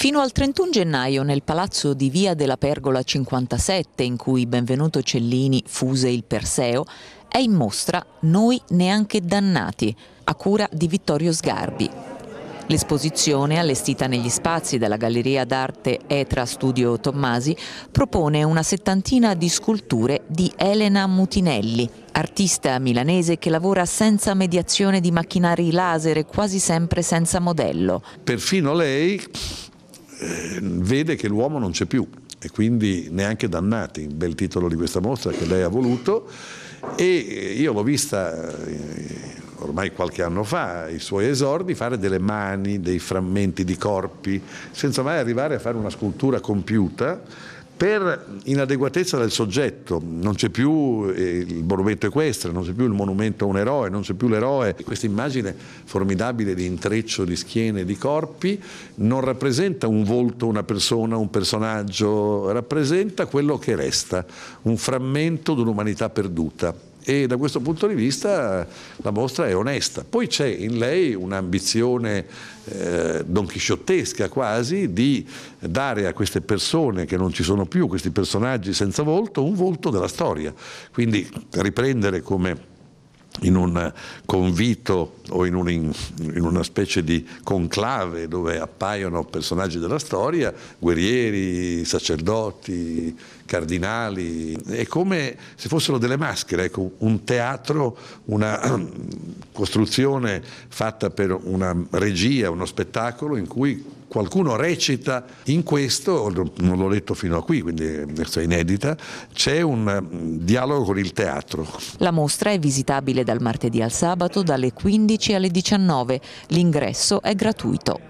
Fino al 31 gennaio nel palazzo di Via della Pergola 57, in cui Benvenuto Cellini fuse il Perseo, è in mostra Noi neanche dannati, a cura di Vittorio Sgarbi. L'esposizione, allestita negli spazi della Galleria d'Arte Etra Studio Tommasi, propone una settantina di sculture di Elena Mutinelli, artista milanese che lavora senza mediazione di macchinari laser e quasi sempre senza modello. Perfino lei eh, vede che l'uomo non c'è più e quindi neanche dannati, un bel titolo di questa mostra che lei ha voluto e eh, io l'ho vista eh, ormai qualche anno fa, i suoi esordi, fare delle mani, dei frammenti di corpi, senza mai arrivare a fare una scultura compiuta per inadeguatezza del soggetto, non c'è più eh, il monumento equestre, non c'è più il monumento a un eroe, non c'è più l'eroe. Questa immagine formidabile di intreccio di schiene e di corpi non rappresenta un volto, una persona, un personaggio, rappresenta quello che resta, un frammento di un'umanità perduta e da questo punto di vista la mostra è onesta. Poi c'è in lei un'ambizione eh, donchisciottesca quasi di dare a queste persone che non ci sono più, questi personaggi senza volto, un volto della storia. Quindi riprendere come in un convito o in, un, in, una specie di conclave dove appaiono personaggi della storia, guerrieri, sacerdoti, cardinali, è come se fossero delle maschere, ecco, un teatro, una costruzione fatta per una regia, uno spettacolo in cui qualcuno recita in questo, non l'ho letto fino a qui, quindi questa è inedita, c'è un mm, dialogo con il teatro. La mostra è visitabile dal martedì al sabato dalle 15 alle 19, l'ingresso è gratuito.